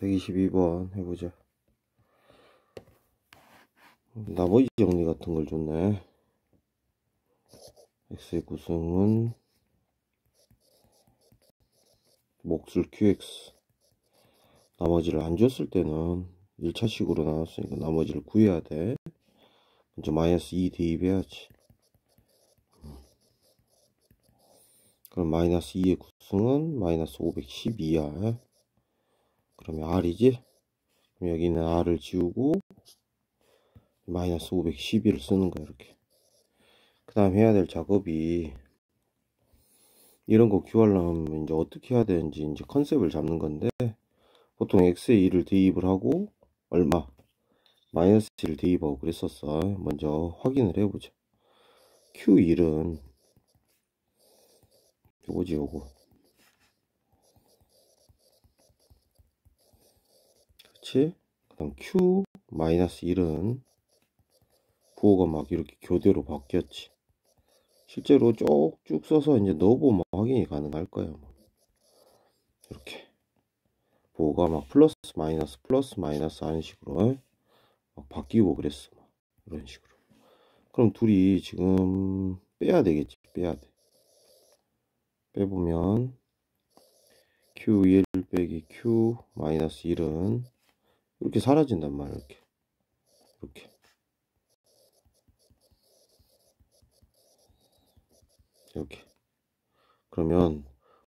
122번 해보자 나머지 정리 같은 걸 줬네 x의 구성은 목술 qx 나머지를 안 줬을 때는 1차식으로 나눴으니까 나머지를 구해야 돼 먼저 마이너스 2 대입해야지 그럼 마이너스 2의 구성은 마이너스 512야 그러면 R이지? 그럼 여기는 R을 지우고 마이너스 512를 쓰는 거야 이렇게 그 다음 해야 될 작업이 이런 거구하면 이제 어떻게 해야 되는지 이제 컨셉을 잡는 건데 보통 x의 2를 대입을 하고 얼마 마이너스 1을 대입하고 그랬었어 먼저 확인을 해보자 q1은 요거지 요거 그다음 Q 마이너스 1은 부호가 막 이렇게 교대로 바뀌었지. 실제로 쭉쭉 써서 이제 넣어보면 확인이 가능할 거예요. 뭐. 이렇게 부호가 막 플러스 마이너스 플러스 마이너스 하는 식으로 막 바뀌고 그랬어. 막. 뭐. 이런 식으로. 그럼 둘이 지금 빼야 되겠지. 빼야 돼. 빼보면 q1 빼기 q 마이너스 1은 이렇게 사라진단 말이야 이렇게 이렇게 이렇게 그러면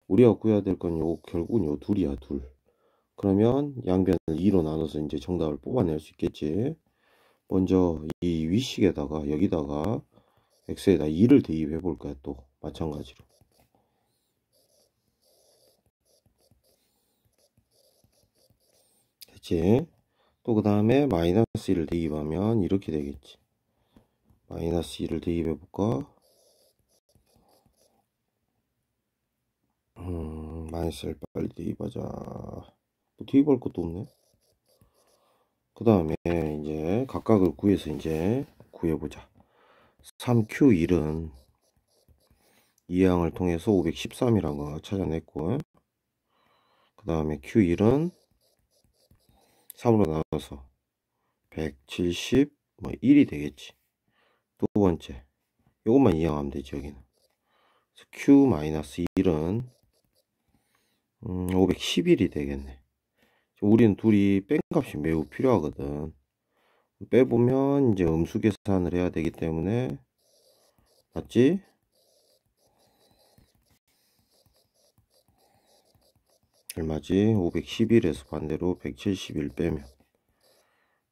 우리가 구해야 될 건요 결국은 요 둘이야 둘 그러면 양변을 2로 나눠서 이제 정답을 뽑아낼 수 있겠지 먼저 이 위식에다가 여기다가 x에다 2를 대입해 볼까요 또 마찬가지로 됐지 또그 다음에 마이너스 1을 대입하면 이렇게 되겠지. 마이너스 1을 대입해 볼까? 음, 마이너스 1 빨리 대입하자. 뭐 대입할 것도 없네. 그 다음에 이제 각각을 구해서 이제 구해보자. 3Q1은 이항을 통해서 513이라는 거 찾아냈고 그 다음에 Q1은 3으로 나눠서 170, 1이 뭐 되겠지. 두 번째, 이것만 이항하면 되지, 여기는. Q-1은 음, 511이 되겠네. 우리는 둘이 뺀값이 매우 필요하거든. 빼보면 이제 음수 계산을 해야 되기 때문에 맞지? 얼마지? 511에서 반대로 171 빼면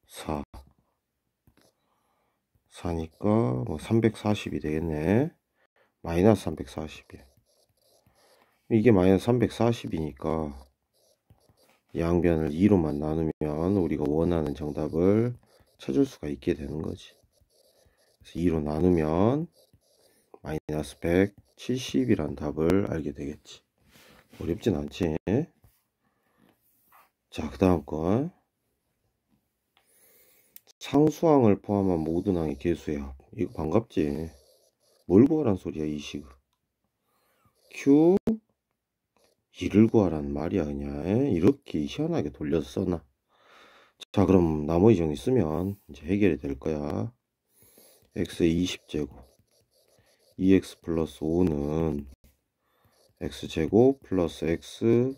4 4니까 뭐 340이 되겠네 마이너스 3 4 0이 이게 마이너스 340이니까 양변을 2로만 나누면 우리가 원하는 정답을 찾을 수가 있게 되는 거지 그래서 2로 나누면 마이너스 170이란 답을 알게 되겠지 어렵진 않지 자그 다음 건 상수항을 포함한 모든 항의 개수야 이거 반갑지 뭘 구하란 소리야 이식 q 2를 구하란 말이야 그냥 이렇게 희한하게 돌려서 써놔 자 그럼 나머지 정리 쓰면 이제 해결이 될 거야 x의 20제곱 2x 플러스 5는 x제곱 플러스 x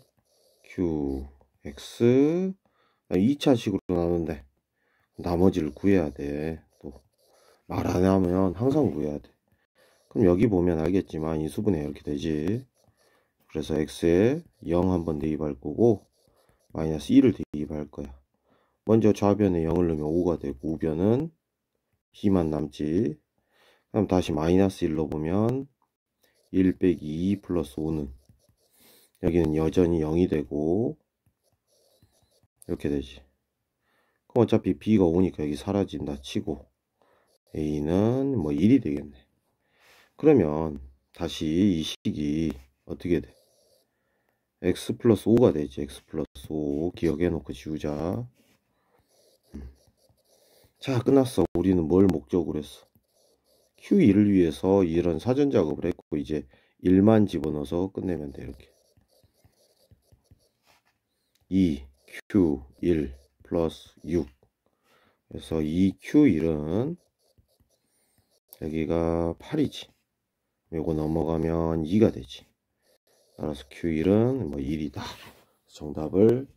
qx 2차식으로 아, 나누는데 나머지를 구해야 돼. 또말 안 하면 항상 구해야 돼. 그럼 여기 보면 알겠지만 이수분에 이렇게 되지. 그래서 x에 0 한번 대입할 거고 마이너스 1을 대입할 거야. 먼저 좌변에 0을 넣으면 5가 되고 우변은 b만 남지. 그럼 다시 마이너스 1로 보면 1 빼기 2 플러스 5는 여기는 여전히 0이 되고 이렇게 되지 그럼 어차피 B가 5니까 여기 사라진다 치고 A는 뭐 1이 되겠네 그러면 다시 이 식이 어떻게 돼? X 플러스 5가 되지 X 플러스 5 기억해 놓고 지우자 음. 자 끝났어 우리는 뭘 목적으로 했어 q 1를 위해서 이런 사전 작업을 했고 이제 1만 집어넣어서 끝내면 돼 이렇게 2 Q1 플러스 6 그래서 2 Q1은 여기가 8이지 요거 넘어가면 2가 되지 따라서 Q1은 뭐 1이다 정답을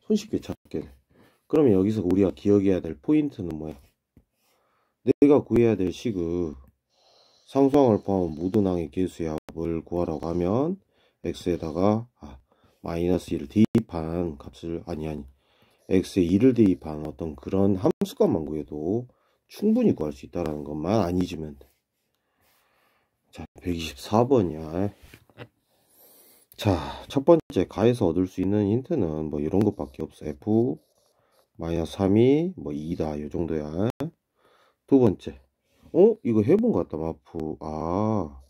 손쉽게 찾게 돼 그러면 여기서 우리가 기억해야 될 포인트는 뭐야 내가 구해야 될 식은 상수항을 포함한 모든 항의 계수합을 구하라고 하면 x에다가 아, 마이너스 1을 대입한 값을 아니 아니 x에 1을 대입한 어떤 그런 함수값만 구해도 충분히 구할 수 있다라는 것만 아니지면자 124번이야 자 첫 번째 가에서 얻을 수 있는 힌트는 뭐 이런 것밖에 없어 f 마이너스 3이 뭐 2다 요 정도야 두 번째 어? 이거 해본 것 같다, 마프. 아.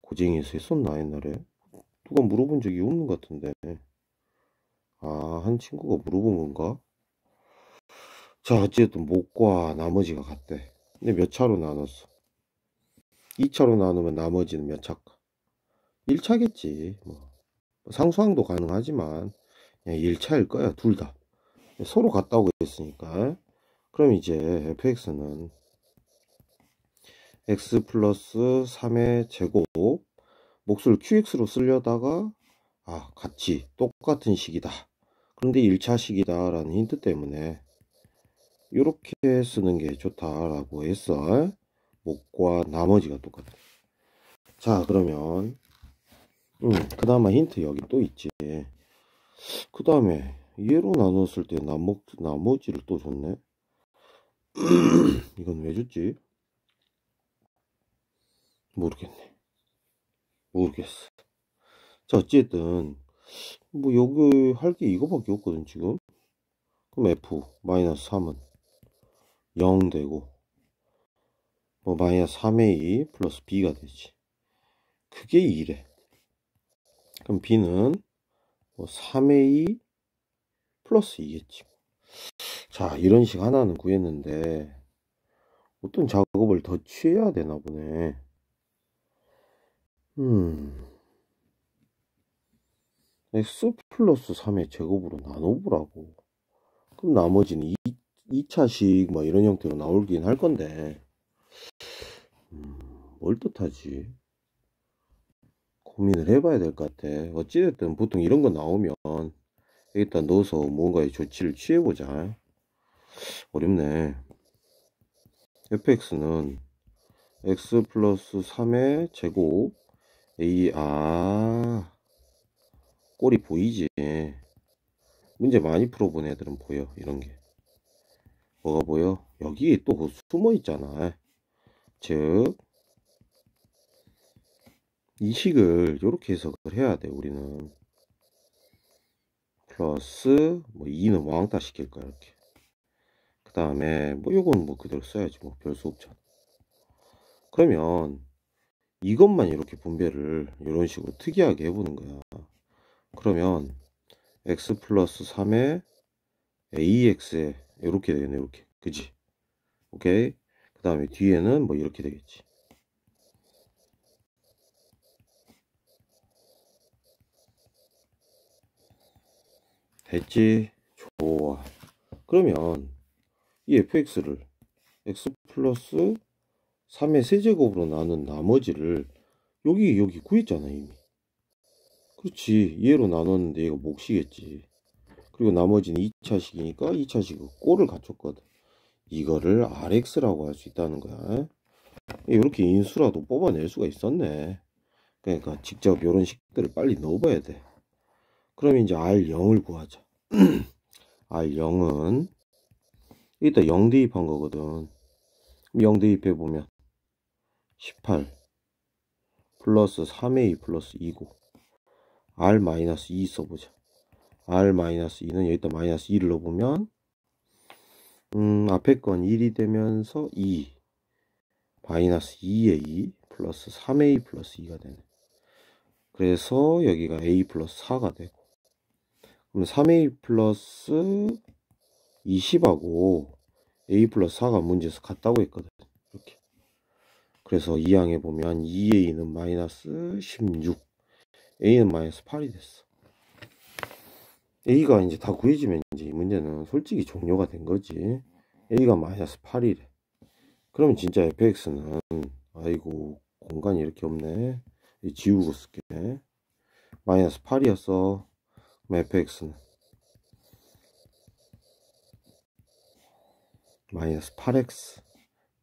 고쟁이에서 했었나, 옛날에? 누가 물어본 적이 없는 것 같은데. 아, 한 친구가 물어본 건가? 자, 어쨌든 목과 나머지가 같대. 근데 몇 차로 나눴어? 2차로 나누면 나머지는 몇 차까? 1차겠지. 뭐. 상수항도 가능하지만, 그냥 예, 1차일 거야, 둘 다. 서로 같다고 했으니까. 그럼 이제 fx는 x 플러스 3의 제곱 몫을 qx로 쓰려다가 아 같이 똑같은 식이다 그런데 1차식이다 라는 힌트 때문에 이렇게 쓰는 게 좋다라고 했어 목과 나머지가 똑같아 자 그러면 음, 그나마 힌트 여기 또 있지 그 다음에 얘로 나눴을 때 나머, 나머지를 또 줬네 이건 왜 줬지 모르겠네. 모르겠어. 자, 어쨌든, 뭐, 여기 할 게 이거밖에 없거든, 지금. 그럼 F, 3은 0 되고, 뭐, 마이너스 3 a 플러스 B가 되지. 그게 2래. 그럼 B는 뭐3 a 플러스 2겠지. 자, 이런 식 하나는 구했는데, 어떤 작업을 더 취해야 되나 보네. 음. x 플러스 3의 제곱으로 나눠보라고. 그럼 나머지는 2, 2차식 뭐 이런 형태로 나올긴 할 건데. 음, 뭘 뜻하지? 고민을 해봐야 될 것 같아. 어찌됐든 보통 이런 거 나오면 일단 넣어서 뭔가의 조치를 취해보자. 어렵네. fx는 x 플러스 3의 제곱 이 아. 꼬리 보이지. 문제 많이 풀어본 애들은 보여. 이런 게. 뭐가 보여? 여기 에또 숨어 있잖아. 즉, 이 식을 이렇게 해석을 해야 돼, 우리는. 플러스, 뭐, 2는 왕따 시킬 거야, 이렇게. 그 다음에, 뭐, 요건 뭐 그대로 써야지, 뭐, 별 수 없잖아. 그러면, 이것만 이렇게 분배를 이런 식으로 특이하게 해보는 거야. 그러면 x 플러스 3에 ax에 이렇게 되겠네 이렇게 그지 오케이 그 다음에 뒤에는 뭐 이렇게 되겠지 됐지 좋아 그러면 이 fx를 x 플러스 3의 세제곱으로 나눈 나머지를 여기 여기 구했잖아 이미 그렇지 얘로 나눴는데 얘가 몫이겠지 그리고 나머지는 2차식이니까 2차식은 꼴을 갖췄거든 이거를 rx라고 할 수 있다는 거야 이렇게 인수라도 뽑아낼 수가 있었네 그러니까 직접 이런 식들을 빨리 넣어봐야 돼 그럼 이제 r0을 구하자 r0은 일단 0 대입한 거거든 0 대입해보면 18 플러스 3a 플러스 2고 r 마이너스 2 e 써보자 r 마이너스 2는 여기다 마이너스 2를 넣어보면 음 앞에 건 1이 되면서 2 e 마이너스 2a e 플러스 3a 플러스 2가 되네 그래서 여기가 a 플러스 4가 되고 그럼 3a 플러스 20하고 a 플러스 4가 문제에서 같다고 했거든 그래서 이항에 보면 2a는 마이너스 16 a는 마이너스 8이 됐어 a가 이제 다 구해지면 이제 이 문제는 솔직히 종료가 된 거지 a가 마이너스 8이래 그러면 진짜 fx는 아이고 공간이 이렇게 없네 지우고 쓸게 마이너스 8이었어 fx는 마이너스 8x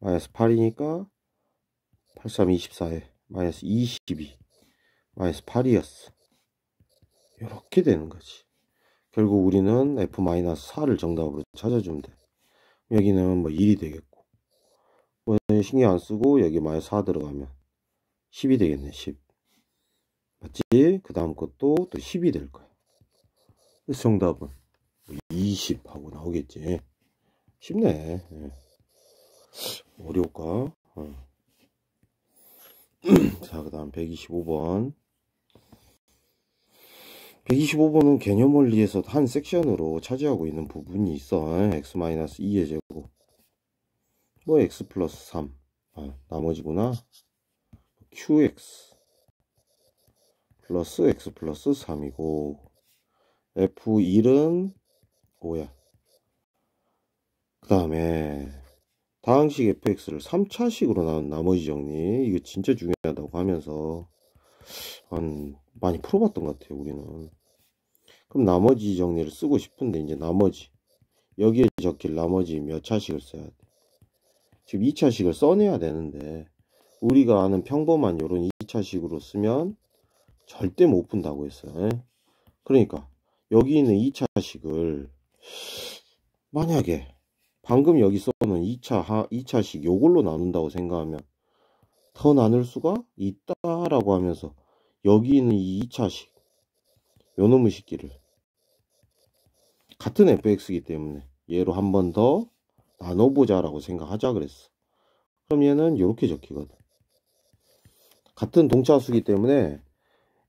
마이너스 8이니까 83, 24에 마이너스 22 마이너스 8이었어 이렇게 되는 거지 결국 우리는 F-4를 정답으로 찾아주면 돼 여기는 뭐 1이 되겠고 뭐 신경 안 쓰고 여기 마이너스 4 들어가면 10이 되겠네 10 맞지? 그 다음 것도 또 10이 될 거야 그래서 정답은 20하고 뭐 나오겠지 쉽네 예. 어려울까? 어. 자, 그 다음 125번. 125번은 개념 원리에서 한 섹션으로 차지하고 있는 부분이 있어. x-2의 제곱. 뭐 x 플러스 3. 아, 나머지구나. qx 플러스 x 플러스 3이고 f1은 5야. 그 다음에 다항식 fx를 3차식으로 나눈 나머지 정리 이게 진짜 중요하다고 하면서 한 많이 풀어봤던 것 같아요 우리는 그럼 나머지 정리를 쓰고 싶은데 이제 나머지 여기에 적힐 나머지 몇 차식을 써야 돼 지금 2차식을 써내야 되는데 우리가 아는 평범한 요런 2차식으로 쓰면 절대 못 푼다고 했어요 예? 그러니까 여기 있는 2차식을 만약에 방금 여기 써놓은 2차 하, 2차식 요걸로 나눈다고 생각하면 더 나눌 수가 있다라고 하면서 여기 있는 이 2차식 요놈의 식기를 같은 fx이기 때문에 얘로 한 번 더 나눠보자 라고 생각하자 그랬어 그럼 얘는 이렇게 적히거든 같은 동차수기 때문에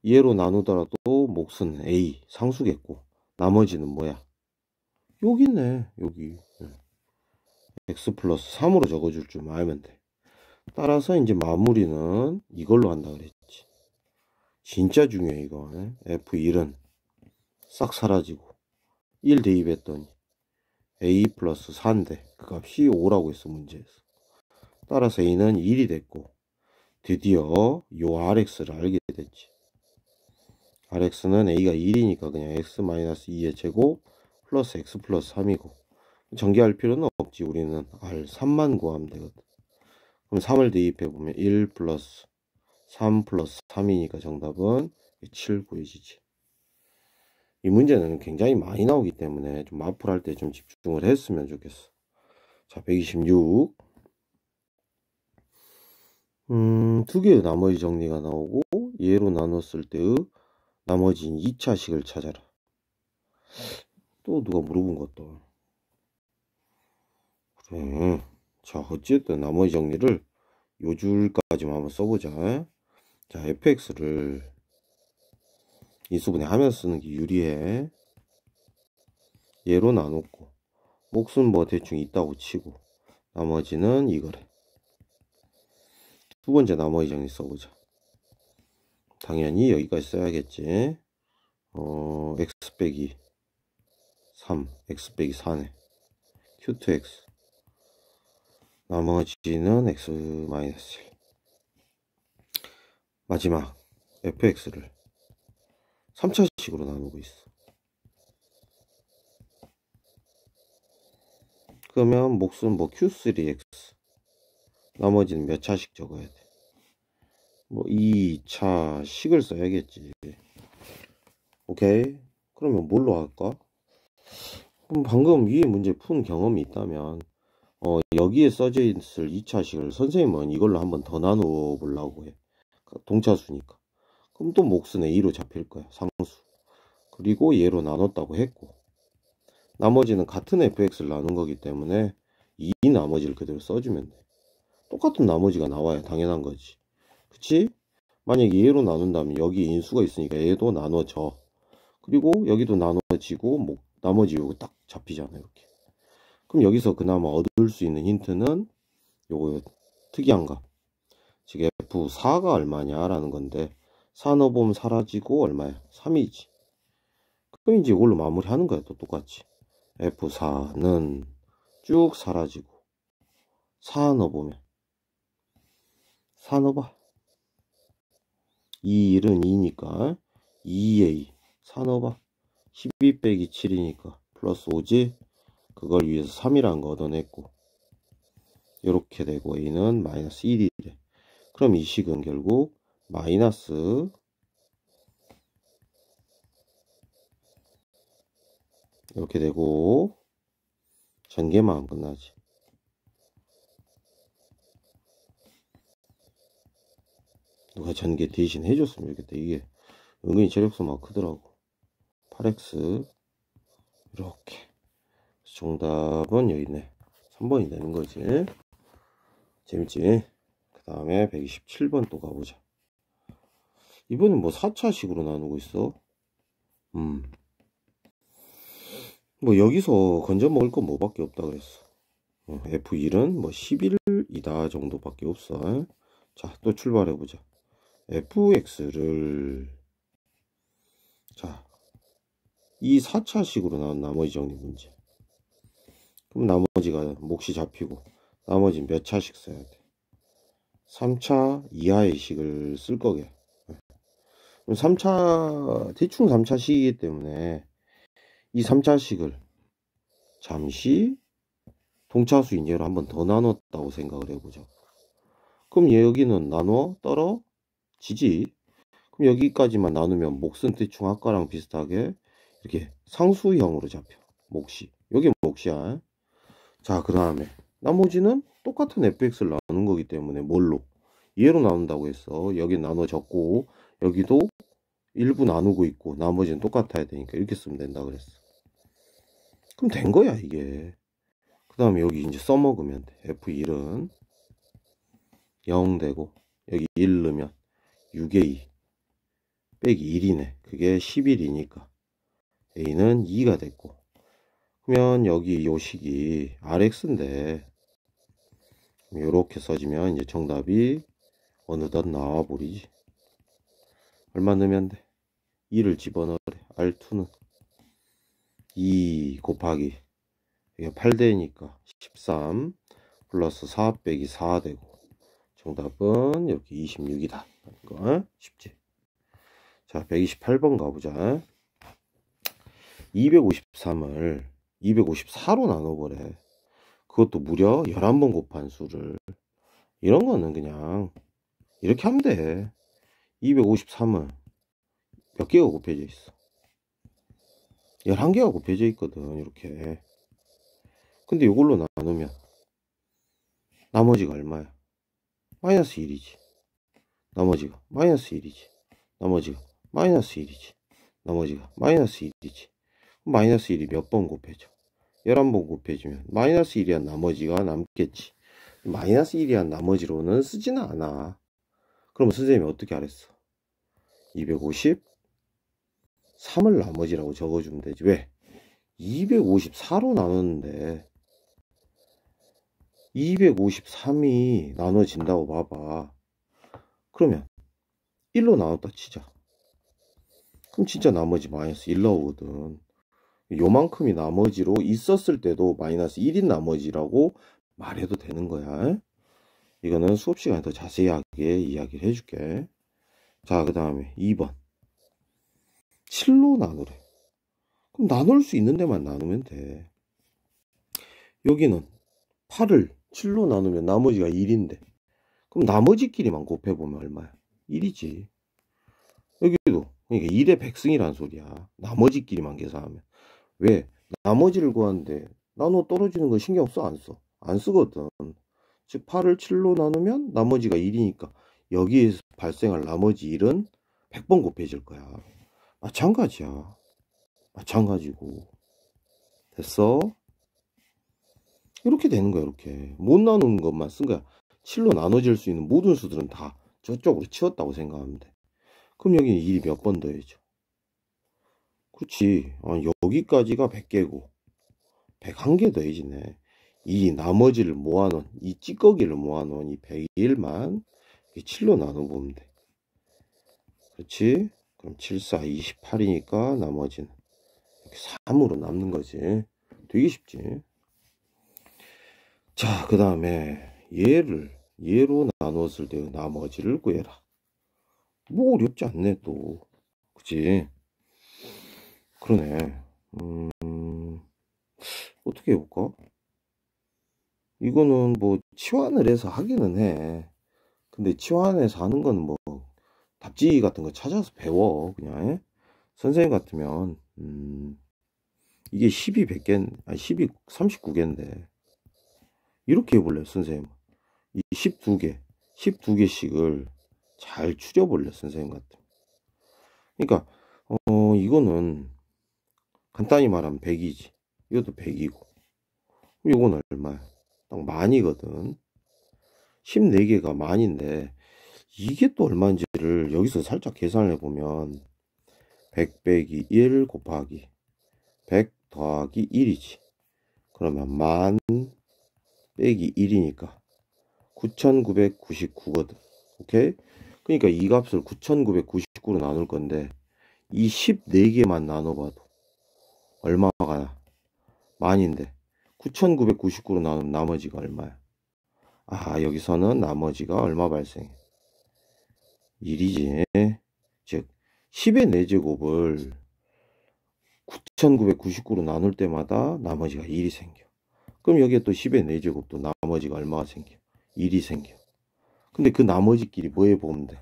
얘로 나누더라도 몫은 a 상수겠고 나머지는 뭐야 여기 있네 여기 예. x 플러스 3으로 적어줄 줄 알면 돼. 따라서 이제 마무리는 이걸로 한다 그랬지. 진짜 중요해 이거. F1은 싹 사라지고 1 대입했더니 A 플러스 4인데 그 값이 5라고 했어 문제에서. 따라서 A는 1이 됐고 드디어 요 RX를 알게 됐지. RX는 A가 1이니까 그냥 X-2의 제곱 플러스 X 플러스 3이고 전개할 필요는 없 먹지 우리는 r 3만 구하면 되거든 그럼 3을 대입해 보면 1 플러스 3 플러스 3이니까 정답은 7 구해지지 이 문제는 굉장히 많이 나오기 때문에 좀 마플할 때 좀 집중을 했으면 좋겠어 자126 음, 두 개의 나머지 정리가 나오고 예로 나눴을 때의 나머지 2차식을 찾아라 또 누가 물어본 것도 음, 자 어쨌든 나머지 정리를 요 줄까지만 한번 써보자 자 fx를 이수분해 하면 쓰는 게 유리해 얘로 나눴고 목숨 뭐 대충 있다고 치고 나머지는 이거래 두 번째 나머지 정리 써보자 당연히 여기까지 써야겠지 어 x 빼기 3 x 빼기 4네 q2x 나머지는 x-1 마지막 fx를 3차식으로 나누고 있어 그러면 목수뭐 q3x 나머지는 몇차식 적어야 돼 뭐 2차식을 써야겠지 오케이 그러면 뭘로 할까? 그럼 방금 위에 문제 푼 경험이 있다면 어, 여기에 써져 있을 2차식을 선생님은 이걸로 한번 더 나눠 보려고 해. 그 동차수니까. 그럼 또목은에 2로 잡힐 거야. 상수. 그리고 얘로 나눴다고 했고. 나머지는 같은 fx를 나눈 거기 때문에 이 나머지를 그대로 써주면 돼. 똑같은 나머지가 나와야 당연한 거지. 그치? 만약에 얘로 나눈다면 여기 인수가 있으니까 얘도 나눠져. 그리고 여기도 나눠지고 뭐 나머지 요거 딱 잡히잖아 이렇게. 그럼 여기서 그나마 얻을 수 있는 힌트는 요거 특이한 값. 지금 F4가 얼마냐라는 건데 산업보 사라지고 얼마야? 3이지. 그럼 이제 이걸로 마무리하는 거야. 또 똑같이. F4는 쭉 사라지고 산업보면 산업아 2 일은 2니까 2A e 산업아 12 빼기 7이니까 플러스 5지 그걸 위해서 3이라는 거 얻어냈고 이렇게 되고 a는 마이너스 1이래 그럼 이 식은 결국 마이너스 이렇게 되고 전개만 끝나지 누가 전개 대신 해줬으면 좋겠다 이게 은근히 재력소만 크더라고 8x 이렇게 정답은 여기 있네. 3번이 되는 거지. 재밌지? 그 다음에 127번 또 가보자. 이번엔 뭐 4차식으로 나누고 있어. 음. 뭐 여기서 건져 먹을 건 뭐밖에 없다 그랬어. 어, F1은 뭐 11이다 정도밖에 없어. 자, 또 출발해보자. fx를 자, 이 4차식으로 나온 나머지 정리 문제. 그럼 나머지가 몫이 잡히고 나머지 몇 차씩 써야 돼 3차 이하의 식을 쓸 거게 3차 예. 대충 3차식이기 때문에 이 3차식을 잠시 동차수 인재로한 번 더 나눴다고 생각을 해보죠 그럼 여기는 나눠 떨어지지 그럼 여기까지만 나누면 몫은 대충 아까랑 비슷하게 이렇게 상수형으로 잡혀 몫이 여기 몫이야 자그 다음에 나머지는 똑같은 fx를 나누는 거기 때문에 뭘로 얘로 나눈다고 했어 여기 나눠졌고 여기도 일부 나누고 있고 나머지는 똑같아야 되니까 이렇게 쓰면 된다 그랬어 그럼 된 거야 이게 그 다음에 여기 이제 써먹으면 돼 F1은 0 되고 여기 1 넣으면 6의 2 빼기 1이네 그게 11이니까 A는 2가 됐고 그러면 여기 요식이 rx인데 이렇게 써지면 이제 정답이 어느덧 나와버리지 얼마 넣으면 돼? 2를 집어넣으래 r2는 2 곱하기 이게 8대니까 13 플러스 4 빼기 4 되고 정답은 이렇게 26이다 그러니까 쉽지 자 128번 가보자 253을 254로 나눠버려 그것도 무려 11번 곱한 수를. 이런 거는 그냥 이렇게 하면 돼. 253은 몇 개가 곱해져 있어? 11개가 곱해져 있거든. 이렇게. 근데 이걸로 나누면 나머지가 얼마야? 마이너스 1이지. 나머지가 마이너스 1이지. 나머지가 마이너스 1이지. 나머지가 마이너스 1이지. 마이너스 1이 몇 번 곱해져? 11번 곱해지면 마이너스 1이한 나머지가 남겠지. 마이너스 1이한 나머지로는 쓰지는 않아. 그러면 선생님이 어떻게 알았어? 253을 나머지라고 적어주면 되지. 왜? 254로 나눴는데 253이 나눠진다고 봐봐. 그러면 1로 나눴다 치자. 그럼 진짜 나머지 마이너스 1 나오거든. 요만큼이 나머지로 있었을 때도 마이너스 1인 나머지라고 말해도 되는 거야. 이거는 수업 시간에 더 자세하게 이야기를 해줄게. 자, 그 다음에 2번. 7로 나누래. 그럼 나눌 수 있는 데만 나누면 돼. 여기는 8을 7로 나누면 나머지가 1인데. 그럼 나머지끼리만 곱해보면 얼마야? 1이지. 여기도. 그러니까 1의 백승이란 소리야. 나머지끼리만 계산하면. 왜? 나머지를 구하는데 나눠 떨어지는 거 신경 써? 안 써? 안 쓰거든. 즉 8을 7로 나누면 나머지가 1이니까 여기에서 발생할 나머지 1은 100번 곱해질 거야. 마찬가지야. 마찬가지고. 됐어? 이렇게 되는 거야 이렇게. 못 나누는 것만 쓴 거야. 7로 나눠질 수 있는 모든 수들은 다 저쪽으로 치웠다고 생각하면 돼. 그럼 여기 1이 몇 번 더해져? 그치 아, 여기까지가 100개고 101개 더해지네 이 나머지를 모아놓은 이 찌꺼기를 모아놓은 이 101만 7로 나눠보면 돼 그렇지 그럼 7, 4, 28이니까 나머지는 이렇게 3으로 남는 거지 되게 쉽지 자그 다음에 얘를 얘로 나눴을 때 나머지를 구해라 뭐 어렵지 않네 또 그치 그러네. 음, 어떻게 해볼까? 이거는 뭐 치환을 해서 하기는 해. 근데 치환해서 하는 거는 뭐 답지 같은 거 찾아서 배워 그냥 해? 예? 선생님 같으면 음, 이게 10이 100개 아니 10이 39개인데 이렇게 해볼래 선생님 이 12개 12개씩을 잘 추려볼래 선생님 같으면 그러니까 어 이거는 간단히 말하면 100이지. 이것도 100이고. 이건 얼마야? 딱 만이거든. 14개가 만인데, 이게 또 얼마인지를 여기서 살짝 계산을 해보면, 100 빼기 1 곱하기 100 더하기 1이지. 그러면 만 빼기 1이니까 9,999거든. 오케이? 그러니까 이 값을 9,999로 나눌 건데, 이 14개만 나눠봐도 얼마가 만인데 9,999로 나눈 나머지가 얼마야? 아 여기서는 나머지가 얼마 발생해? 1이지 즉 10의 4제곱을 9,999로 나눌 때마다 나머지가 1이 생겨 그럼 여기에 또 10의 4제곱도 나머지가 얼마가 생겨? 1이 생겨 근데 그 나머지끼리 뭐해 보면 돼?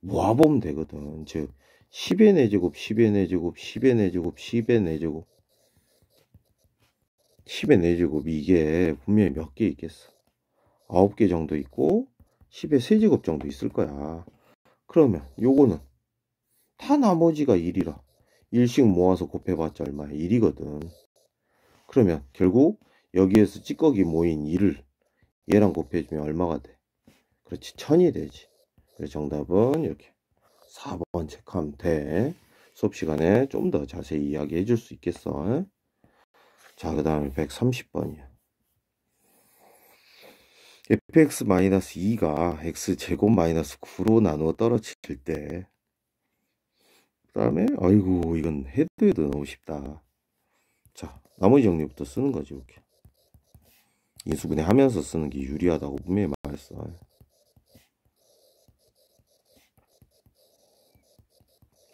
모아보면 되거든 즉 10의 내제곱, 10의 내제곱, 10의 내제곱, 10의 내제곱. 10의 내제곱이 게 분명히 몇 개 있겠어. 9개 정도 있고 10의 3제곱 정도 있을 거야. 그러면 요거는 다 나머지가 1이라 1씩 모아서 곱해봤자 얼마야? 1이거든. 그러면 결국 여기에서 찌꺼기 모인 1을 얘랑 곱해주면 얼마가 돼? 그렇지. 1000이 되지. 그래서 정답은 이렇게. 4번 체크하면 돼. 수업 시간에 좀 더 자세히 이야기해 줄 수 있겠어. 자, 그 다음에 130번이야. fx-2가 x제곱 마이너스 9로 나누어 떨어질 때, 그 다음에, 아이고, 이건 헤드 헤드 너무 쉽다. 자, 나머지 정리부터 쓰는 거지, 이렇게. 인수분해 하면서 쓰는 게 유리하다고 분명히 말했어.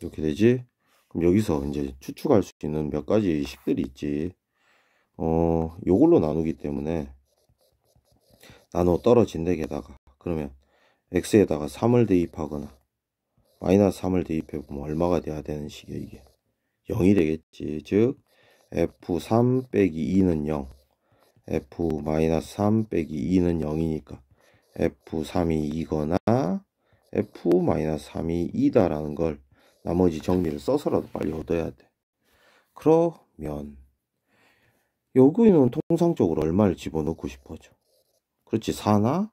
이렇게 되지 그럼 여기서 이제 추측할 수 있는 몇 가지 식들이 있지 어 요걸로 나누기 때문에 나눠 떨어진 데에다가 네 그러면 x에다가 3을 대입하거나 마이너스 3을 대입해 보면 얼마가 돼야 되는 식이야 이게 0이 되겠지 즉 f3 빼기 2는 0 f 마이너스 3 빼기 2는 0이니까 f3이 2거나 f 마이너스 3이 2다라는 걸 나머지 정리를 써서라도 빨리 얻어야 돼. 그러면 요구인은 통상적으로 얼마를 집어넣고 싶어져. 그렇지 4나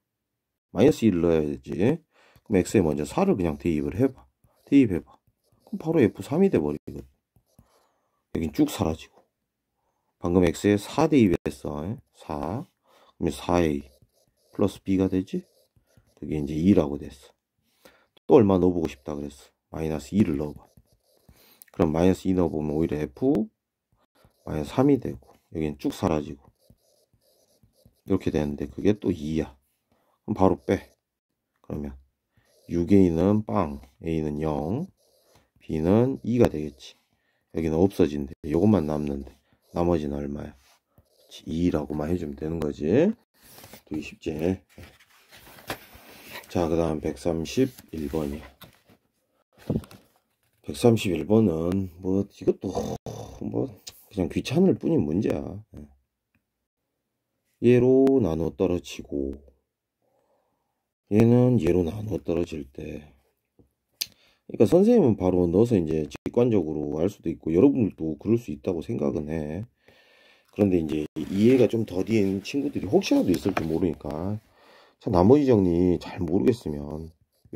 마이너스 1 넣어야지. 그럼 x에 먼저 4를 그냥 대입을 해봐. 대입해봐. 그럼 바로 f3이 돼버리거든. 여긴 쭉 사라지고. 방금 x에 4 대입했어. 4. 그럼면 4a 플러스 b가 되지? 그게 이제 2라고 됐어. 또 얼마 넣어보고 싶다 그랬어. 마이너스 2를 넣어봐. 그럼 마이너스 2 넣어보면 오히려 F 마이너스 3이 되고 여기는 쭉 사라지고 이렇게 되는데 그게 또 2야. 그럼 바로 빼. 그러면 6A는 빵, A는 0, B는 2가 되겠지. 여기는 없어진대. 이것만 남는데 나머지는 얼마야? 2라고만 해주면 되는 거지. 되게 쉽지. 자, 그 다음 131번이야. 131번은 뭐 이것도 뭐 그냥 귀찮을 뿐인 문제야 얘로 예. 나눠 떨어지고 얘는 얘로 나눠 떨어질 때 그러니까 선생님은 바로 넣어서 이제 직관적으로 알 수도 있고 여러분들도 그럴 수 있다고 생각은 해 그런데 이제 이해가 좀 더디인 친구들이 혹시라도 있을지 모르니까 참 나머지 정리 잘 모르겠으면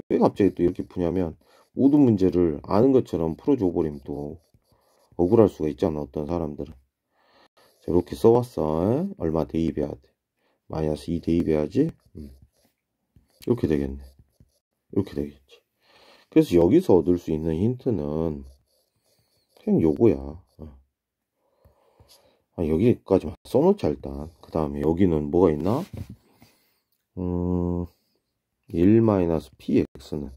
왜 갑자기 또 이렇게 푸냐면 모든 문제를 아는 것처럼 풀어줘 버림면또 억울할 수가 있잖아 어떤 사람들은 자, 이렇게 써왔어 에? 얼마 대입해야 돼 마이너스 2 대입해야지 음. 이렇게 되겠네 이렇게 되겠지 그래서 여기서 얻을 수 있는 힌트는 그냥 요거야 어. 아, 여기까지만 써놓자 일단 그 다음에 여기는 뭐가 있나 음, 1-px는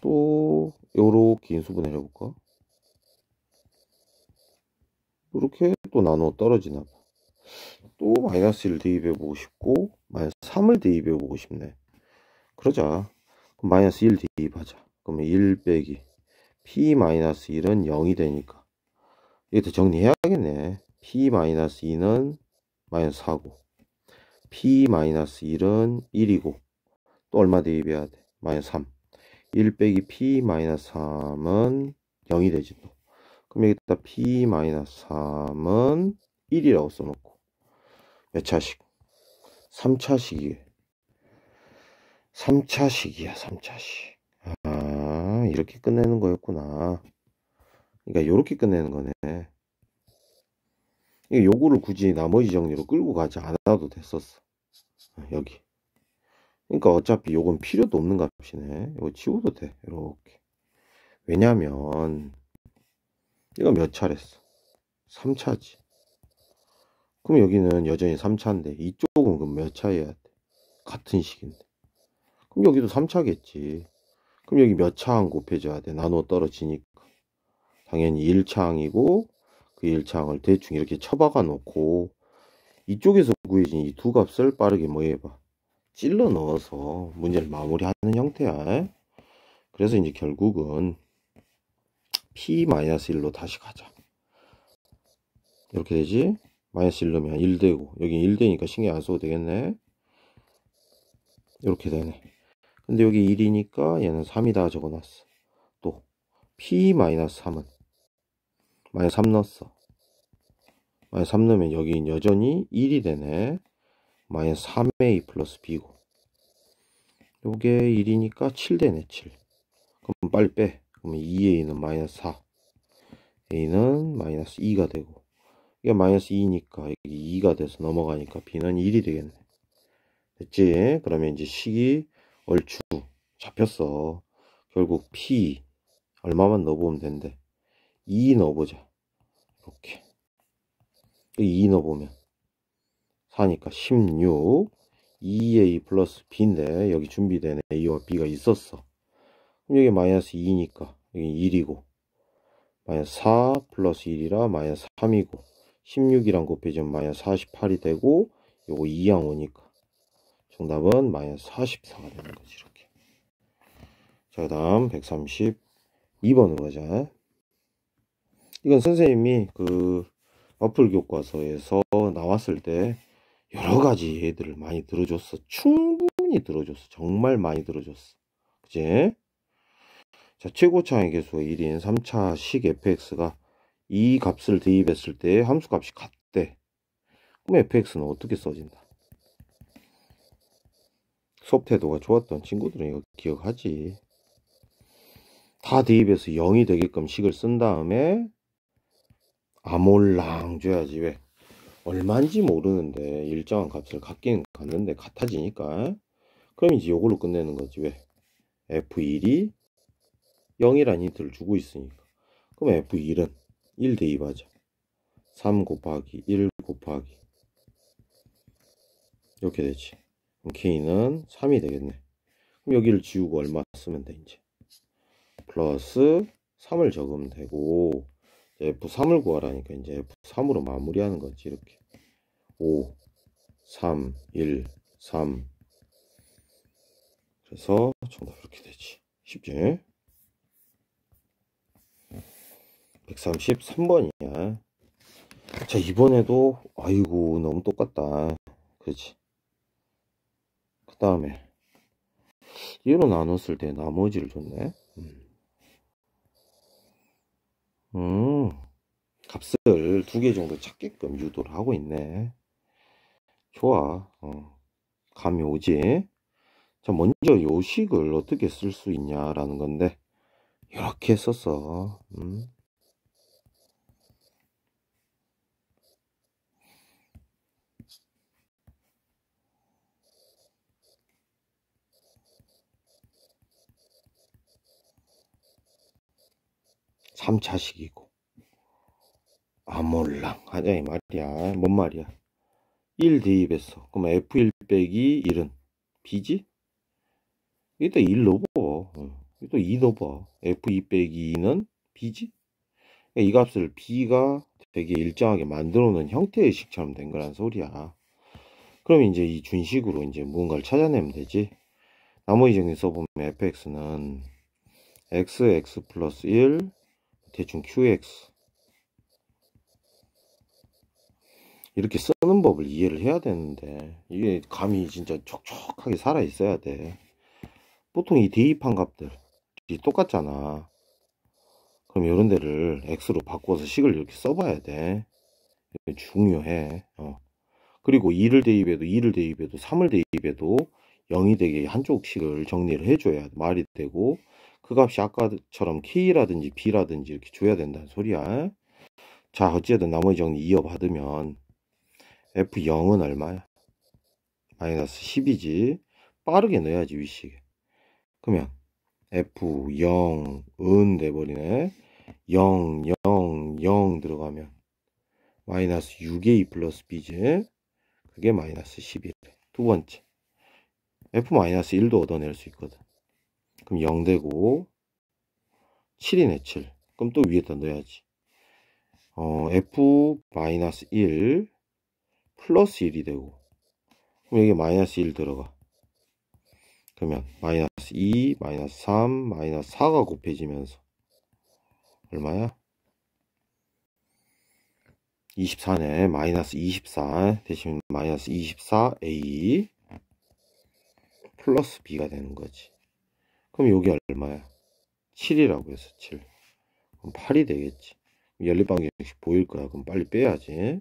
또 요렇게 인수분해 해볼까? 이렇게 또 나눠 떨어지나 봐. 또 마이너스 1 대입해 보고 싶고 마이너스 3을 대입해 보고 싶네. 그러자. 그럼 마이너스 1 대입하자. 그러면 1 빼기 p 마이너스 1은 0이 되니까 이것도 정리해야겠네. p 마이너스 2는 마이너스 4고 p 마이너스 1은 1이고 또 얼마 대입해야 돼? 마이너스 3. 1 빼기 p 3은 0이 되지 그럼 여기다 p 3은 1이라고 써놓고 몇 차식? 3차식이에 3차식이야 3차식 아 이렇게 끝내는 거였구나 그러니까 이렇게 끝내는 거네 이거를 굳이 나머지 정리로 끌고 가지 않아도 됐었어 어, 여기 그러니까 어차피 요건 필요도 없는 값이네. 이거 치워도 돼. 이렇게. 왜냐면 이거 몇차례어 3차지. 그럼 여기는 여전히 3차인데 이쪽은 그럼 몇 차여야 돼? 같은 식인데. 그럼 여기도 3차겠지. 그럼 여기 몇 차항 곱해줘야 돼? 나눠 떨어지니까. 당연히 1차항이고 그 1차항을 대충 이렇게 쳐박아 놓고 이쪽에서 구해진 이 두 값을 빠르게 뭐 해봐. 찔러 넣어서 문제를 마무리하는 형태야. 그래서 이제 결국은 p-1로 다시 가자. 이렇게 되지? 마이너스 1넣면1 되고 여기 1 되니까 신경 안 써도 되겠네. 이렇게 되네. 근데 여기 1이니까 얘는 3이다 적어놨어. 또 p-3은 마이너스 3 넣었어. 마이너스 3 넣으면 여기 여전히 1이 되네. 마이너스 3a 플러스 b고 요게 1이니까 7되네 7 그럼 빨리 빼 그러면 2a는 마이너스 4 a는 마이너스 2가 되고 이게 마이너스 2니까 이게 2가 돼서 넘어가니까 b는 1이 되겠네 됐지 그러면 이제 식이 얼추 잡혔어 결국 p 얼마만 넣어보면 된대 2 e 넣어보자 이렇게 2 e 넣어보면 하니까 16 2a 플러스 b인데 여기 준비된 a와 b가 있었어 그럼 여기 마이너스 2니까 여기 1이고 마이너스 4 플러스 1이라 마이너스 3이고 16이랑 곱해지면 마이너스 48이 되고 요거 2항 오니까 정답은 마이너스 44가 되는 거지 이렇게 자 그 다음 132번으로 가자 이건 선생님이 그 어플 교과서에서 나왔을 때 여러 가지 얘들을 많이 들어줬어. 충분히 들어줬어. 정말 많이 들어줬어. 그치? 자, 최고차항의 개수가 1인 3차식 fx가 이 값을 대입했을 때 함수값이 같대. 그럼 fx는 어떻게 써진다? 수업 태도가 좋았던 친구들은 이거 기억하지. 다 대입해서 0이 되게끔 식을 쓴 다음에 아몰랑 줘야지 왜 얼마인지 모르는데 일정한 값을 갖긴 갔는데 같아지니까 그럼 이제 이걸로 끝내는 거지 왜 F1이 0이란 힌트를 주고 있으니까 그럼 F1은 1대2 맞아 3 곱하기 1 곱하기 이렇게 되지 그럼 K는 3이 되겠네 그럼 여기를 지우고 얼마 쓰면 돼 이제 플러스 3을 적으면 되고 F3을 구하라니까 이제 F3으로 마무리하는 거지 이렇게 5, 3, 1, 3 그래서 정답 이렇게 되지 쉽지? 133번이야 자 이번에도 아이고 너무 똑같다 그렇지 그 다음에 1로 나눴을 때 나머지를 줬네 음, 음. 값을 두 개 정도 찾게끔 유도를 하고 있네 좋아. 어, 감이 오지. 자, 먼저 요식을 어떻게 쓸 수 있냐라는 건데, 이렇게 썼어. 음. 삼차식이고 아몰랑 하자 이 말이야 뭔 말이야 1 대입했어. 그럼 F1 빼기 1은 B지? 일단 1 넣어봐. 일단 2 넣어봐. F2 빼기 2는 B지? 그러니까 이 값을 B가 되게 일정하게 만들어 놓은 형태의 식처럼 된 거란 소리야. 그럼 이제 이 준식으로 이제 무언가를 찾아내면 되지. 나머지 정리 써보면 fx는 x, x 플러스 1, 대충 qx 이렇게 쓰는 법을 이해를 해야 되는데 이게 감이 진짜 촉촉하게 살아 있어야 돼 보통 이 대입한 값들이 똑같잖아 그럼 이런 데를 x로 바꿔서 식을 이렇게 써봐야 돼 중요해 어. 그리고 2를 대입해도 2를 대입해도 3을 대입해도 0이 되게 한쪽씩을 정리를 해줘야 말이 되고 그 값이 아까처럼 k라든지 b라든지 이렇게 줘야 된다는 소리야 자 어찌됐든 나머지 정리 이어받으면 F0은 얼마야? 마이너스 10이지. 빠르게 넣어야지, 위식에. 그러면 F0은 돼버리네. 0, 0, 0 들어가면 마이너스 6A 플러스 B지. 그게 마이너스 11이래. 두 번째. F-1도 얻어낼 수 있거든. 그럼 0 되고 7이네, 7. 그럼 또 위에다 넣어야지. 어, F-1 플러스 1이 되고 그럼 여기 마이너스 1 들어가 그러면 마이너스 2, 마이너스 3, 마이너스 4가 곱해지면서 얼마야? 24네 마이너스 24 대신 마이너스 24a 플러스 b가 되는 거지 그럼 여기 얼마야? 7이라고 해서 7 그럼 8이 되겠지 연립방정식 보일 거야 그럼 빨리 빼야지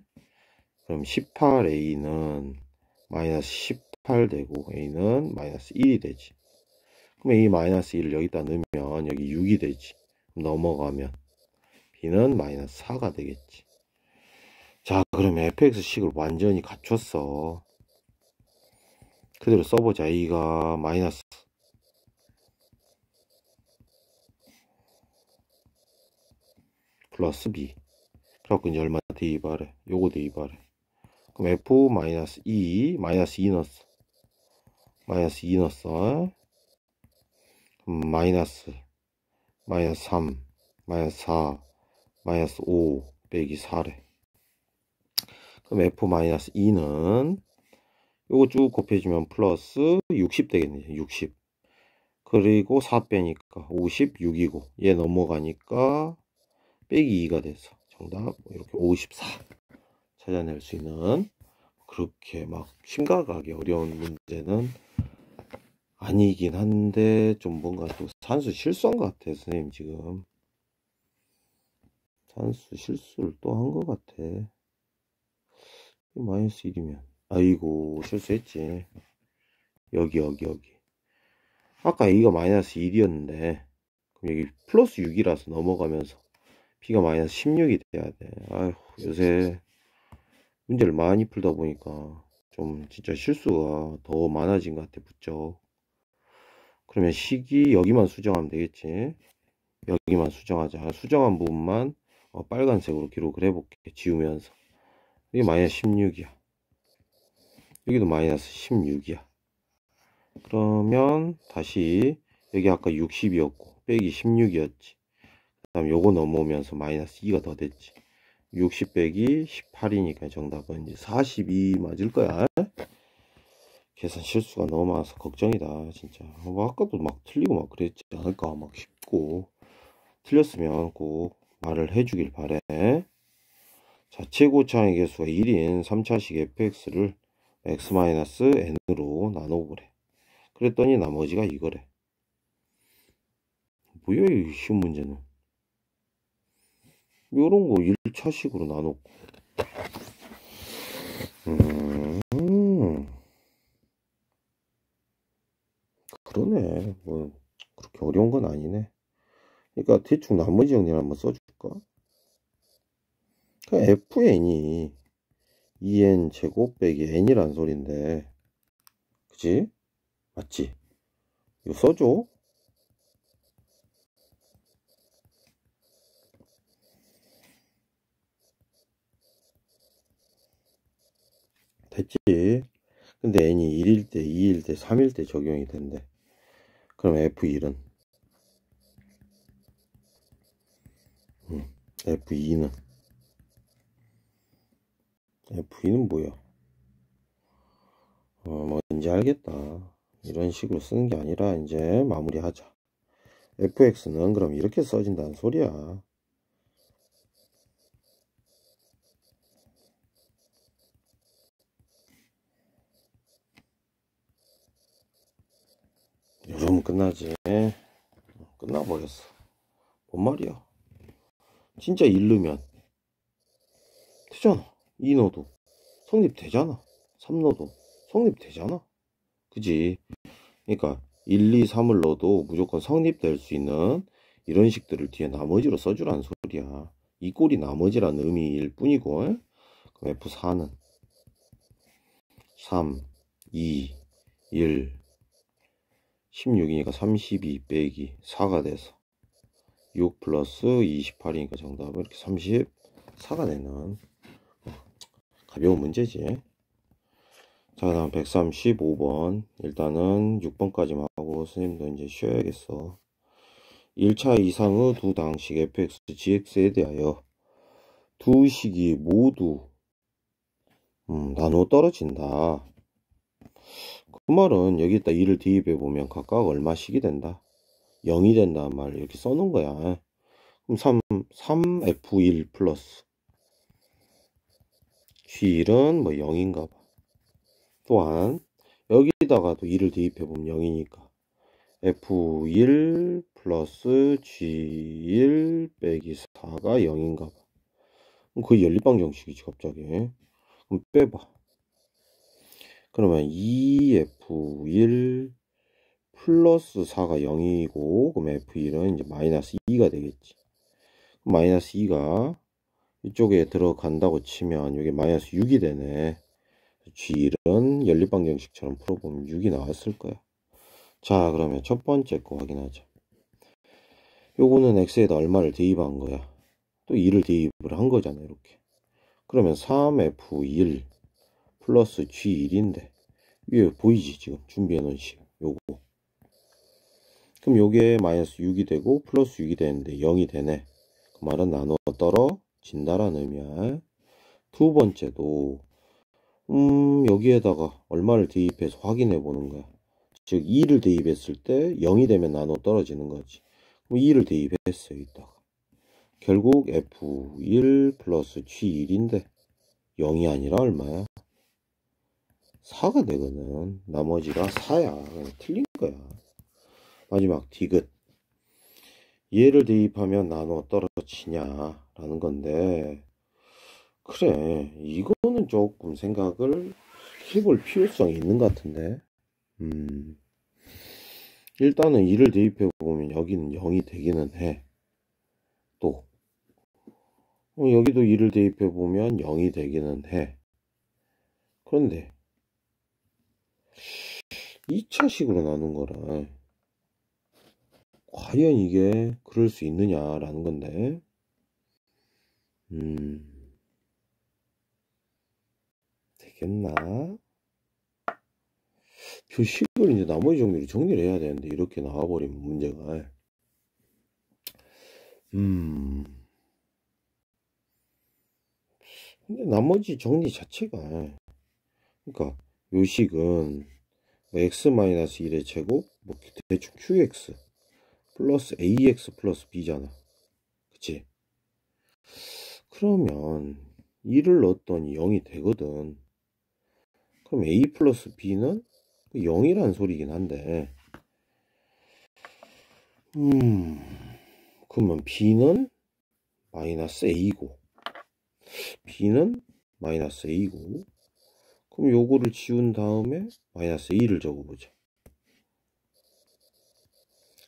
그럼 18a는 마이너스 18 되고 a는 마이너스 1이 되지. 그럼 a 마이너스 1을 여기다 넣으면 여기 6이 되지. 넘어가면 b는 마이너스 4가 되겠지. 자 그럼 fx식을 완전히 갖췄어. 그대로 써보자. a가 마이너스 플러스 b 그래갖고 이제 얼마 대입하래 요거 대입하래 F 마이너스 2 마이너스 2넣었 마이너스 2넣었 음, 마이너스 마이너스 3 마이너스 4 마이너스 5 빼기 4래 그럼 F 마이너스 2는 요거 쭉 곱해주면 플러스 60 되겠네요 60 그리고 4 빼니까 56이고 얘 넘어가니까 빼기 2가 돼서 정답 이렇게 54 찾아낼 수 있는 그렇게 막 심각하게 어려운 문제는 아니긴 한데 좀 뭔가 또 산수 실수한 것 같아요 선생님 지금 산수 실수를 또 한 것 같아 마이너스 1이면 아이고 실수했지 여기 여기 여기 아까 이거 마이너스 1이었는데 그럼 여기 플러스 6이라서 넘어가면서 P가 마이너스 16이 돼야 돼 아휴 요새 문제를 많이 풀다 보니까 좀 진짜 실수가 더 많아진 것 같아 부쩍 그러면 시기 여기만 수정하면 되겠지 여기만 수정하자 수정한 부분만 어, 빨간색으로 기록을 해볼게 지우면서 이게 마이너스 16이야 여기도 마이너스 16이야 그러면 다시 여기 아까 60이었고 빼기 16이었지 그 다음 요거 넘어오면서 마이너스 2가 더 됐지 60 빼기 18이니까 정답은 이제 42 맞을 거야. 계산 실수가 너무 많아서 걱정이다, 진짜. 뭐 아까도 막 틀리고 막 그랬지 않을까, 막 싶고. 틀렸으면 꼭 말을 해주길 바래. 자, 최고차항의 개수가 1인 3차식 fx를 x-n으로 나눠보래. 그랬더니 나머지가 이거래. 뭐야, 이 쉬운 문제는. 요런 거 1차식으로 나눴고 음 그러네 뭐 그렇게 어려운 건 아니네 그러니까 대충 나머지 정리를 한번 써줄까 그러니까 FN이 EN 제곱 빼기 N이란 소린데 그치? 맞지? 이거 써줘 했지 근데 n이 1일 때 2일 때 3일 때 적용이 된대 그럼 f1은 음, f2는 f2는 뭐야 어 뭔지 뭐 알겠다 이런 식으로 쓰는 게 아니라 이제 마무리하자 fx는 그럼 이렇게 써진다는 소리야 이러면 끝나지 끝나버렸어 뭔 말이야 진짜 일르면 되잖아 2노도 성립되잖아 3노도 성립되잖아 그지 그러니까 1, 2, 3을 넣어도 무조건 성립될 수 있는 이런 식들을 뒤에 나머지로 써주란 소리야 이 꼴이 나머지란 의미일 뿐이고 그럼 F4는 3, 2, 1 16이니까 32 빼기 4가 돼서 6 플러스 28이니까 정답은 이렇게 34가 되는 어, 가벼운 문제지 자 다음 135번 일단은 6번까지만 하고 선생님도 이제 쉬어야겠어 1차 이상의 두 당식 fx, gx에 대하여 두 식이 모두 음, 나누어 떨어진다 그 말은 여기다 2를 대입해 보면 각각 얼마씩이 된다. 0이 된다말 이렇게 써놓은 거야. 그럼 3, 3F1 플러스 G1은 뭐 0인가 봐. 또한 여기다가 도 2를 대입해 보면 0이니까 F1 플러스 G1 빼기 4가 0인가 봐. 그럼 거 연립방정식이지 갑자기. 그럼 빼봐. 그러면 2f1 플러스 4가 0이고 그럼 f1은 이제 마이너스 2가 되겠지. 마이너스 2가 이쪽에 들어간다고 치면 여기 마이너스 6이 되네. G1은 연립방정식처럼 풀어보면 6이 나왔을 거야. 자 그러면 첫 번째 거 확인하자. 요거는 x에다 얼마를 대입한 거야. 또 2를 대입을 한 거잖아 이렇게. 그러면 3f1 플러스 G1인데 위에 보이지 지금 준비해 놓은 식 요거 그럼 요게 마이너스 6이 되고 플러스 6이 되는데 0이 되네 그 말은 나눠 떨어진다라는 의미야 두 번째도 음 여기에다가 얼마를 대입해서 확인해 보는 거야 즉 2를 대입했을 때 0이 되면 나눠 떨어지는 거지 그럼 2를 대입했어요 이따가 결국 F1 플러스 G1인데 0이 아니라 얼마야 4가 되거든 나머지가 4야 틀린 거야 마지막 디귿 얘를 대입하면 나눠 떨어지냐 라는 건데 그래 이거는 조금 생각을 해볼 필요성이 있는 것 같은데 음 일단은 이를 대입해 보면 여기는 0이 되기는 해또 여기도 이를 대입해 보면 0이 되기는 해 그런데 2차식으로 나눈 거라 과연 이게 그럴 수 있느냐라는 건데 음 되겠나? 저 식을 이제 나머지 종류를 정리를 해야 되는데 이렇게 나와버리면 문제가 음 근데 나머지 정리 자체가 그러니까 요식은 x-1의 제곱 뭐 대충 qx 플러스 ax 플러스 b잖아 그치 그러면 1을 넣었더니 0이 되거든 그럼 a 플러스 b는 0이란 그 소리긴 한데 음 그러면 b는 마이너스 a고 b는 마이너스 a고 그럼 요거를 지운 다음에 마이너스 2를 적어보죠.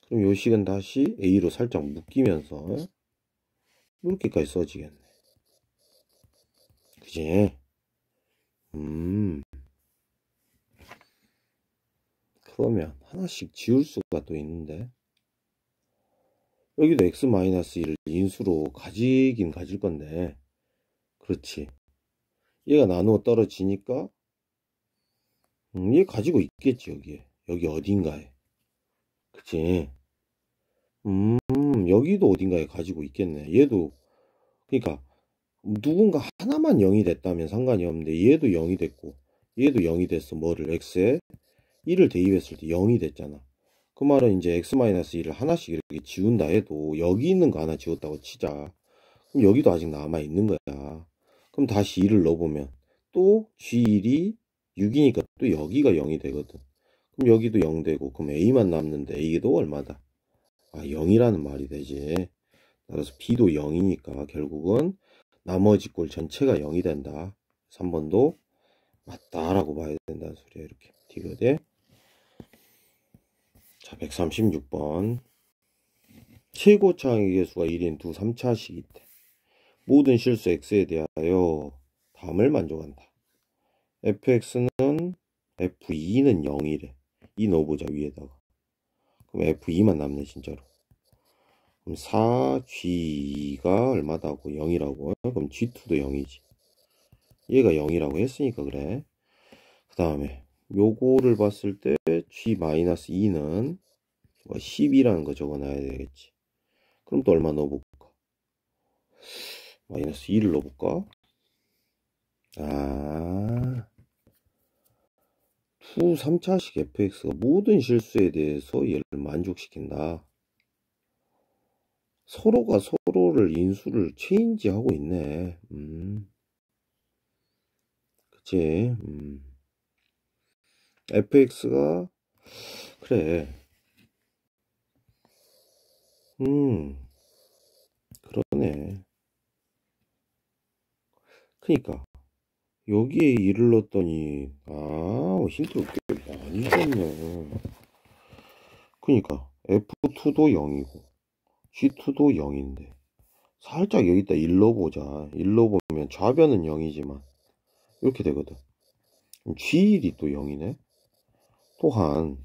그럼 요 식은 다시 A로 살짝 묶이면서 이렇게까지 써지겠네. 그지? 음. 그러면 하나씩 지울 수가 또 있는데 여기도 x-1을 인수로 가지긴 가질 건데 그렇지 얘가 나누어 떨어지니까 음, 얘 가지고 있겠지, 여기에. 여기 어딘가에. 그치? 음, 여기도 어딘가에 가지고 있겠네. 얘도, 그니까, 러 누군가 하나만 0이 됐다면 상관이 없는데, 얘도 0이 됐고, 얘도 0이 됐어. 뭐를? x에 1을 대입했을 때 0이 됐잖아. 그 말은 이제 x-1을 하나씩 이렇게 지운다 해도, 여기 있는 거 하나 지웠다고 치자. 그럼 여기도 아직 남아있는 거야. 그럼 다시 2를 넣어보면, 또 g1이 6이니까 또 여기가 0이 되거든. 그럼 여기도 0 되고 그럼 a만 남는데 a도 얼마다? 아 0이라는 말이 되지. 따라서 b도 0이니까 결국은 나머지 꼴 전체가 0이 된다. 3번도 맞다라고 봐야 된다 소리야. 이렇게 디귿 에자 136번 최고차항의 개수가 1인 두 3차식이 때 모든 실수 x에 대하여 다음을 만족한다. fx는 f2는 0이래. 이 e 넣어보자 위에다가. 그럼 f2만 남네 진짜로. 그럼 4g가 얼마다고 0이라고. 그럼 g2도 0이지. 얘가 0이라고 했으니까 그래. 그 다음에 요거를 봤을 때 g-2는 10이라는 뭐 거 적어놔야 되겠지. 그럼 또 얼마 넣어볼까? 마이너스 2를 넣어볼까? 아... 수 3차식 fx가 모든 실수에 대해서 얘를 만족시킨다. 서로가 서로를 인수를 체인지하고 있네. 음. 그치. 음. fx가 그래. 음. 그러네. 그니까 여기에 일을 넣었더니아 뭐 힌트가 꽤 많이 줬네 그니까 F2도 0이고 G2도 0인데 살짝 여기다 일러 보자 일러 보면 좌변은 0이지만 이렇게 되거든 G1이 또 0이네 또한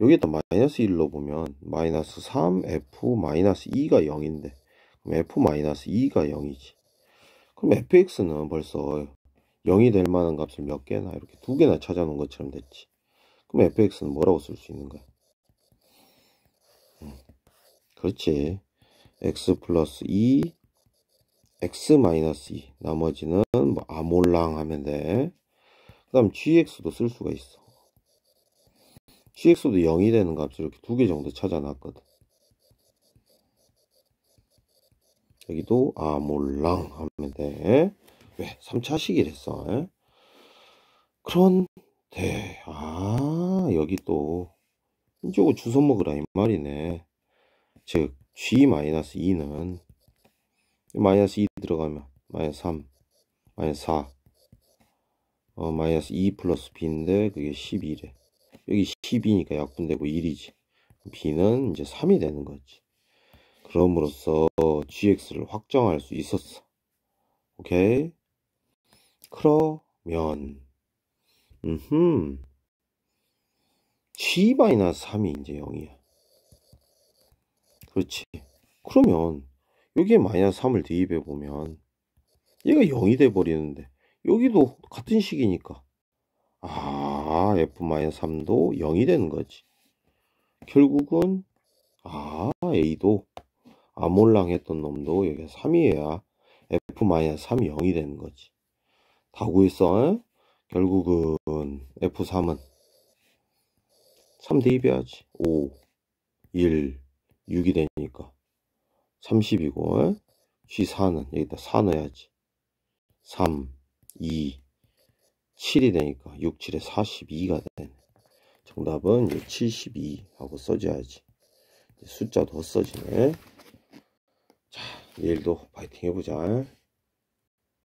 여기다 마이너스 1로 보면 마이너스 3 F 마이너스 2가 0인데 그럼 F 마이너스 2가 0이지 그럼 FX는 벌써 0이 될 만한 값을 몇 개나 이렇게 두 개나 찾아놓은 것처럼 됐지 그럼 fx는 뭐라고 쓸 수 있는 거야 음, 그렇지 x 플러스 2 e, x 마이너스 2 e. 나머지는 뭐 아몰랑 하면 돼그 다음 gx도 쓸 수가 있어 gx도 0이 되는 값을 이렇게 두 개 정도 찾아놨거든 여기도 아몰랑 하면 돼왜 3차 시기랬어 에? 예? 그런데 아 여기 또 이쪽을 주워 먹으라 이 말이네 즉 g-2는 마이너스 2 e 들어가면 마이너스 3 마이너스 4 어, 마이너스 2 e 플러스 b인데 그게 12래 여기 12니까 약분되고 1이지 b는 이제 3이 되는 거지 그럼으로써 gx를 확정할 수 있었어 오케이 그러면 음흠 c 마이너 3이 이제 0이야. 그렇지. 그러면 여기에 마이너스 3을 대입해 보면 얘가 0이 돼 버리는데 여기도 같은 식이니까 아 f-3도 0이 되는 거지. 결국은 아 a도 아몰랑 했던 놈도 여기가 3이에야 f-3이 0이 되는 거지. 다 구했어. 결국은 F3은 3 대 2 해야지. 5, 1, 6이 되니까 30이고 G4는 여기다 4 넣어야지. 3, 2, 7이 되니까 6, 7에 42가 되네. 정답은 72 하고 써줘야지. 숫자 도 써지네. 자, 내일도 파이팅 해보자.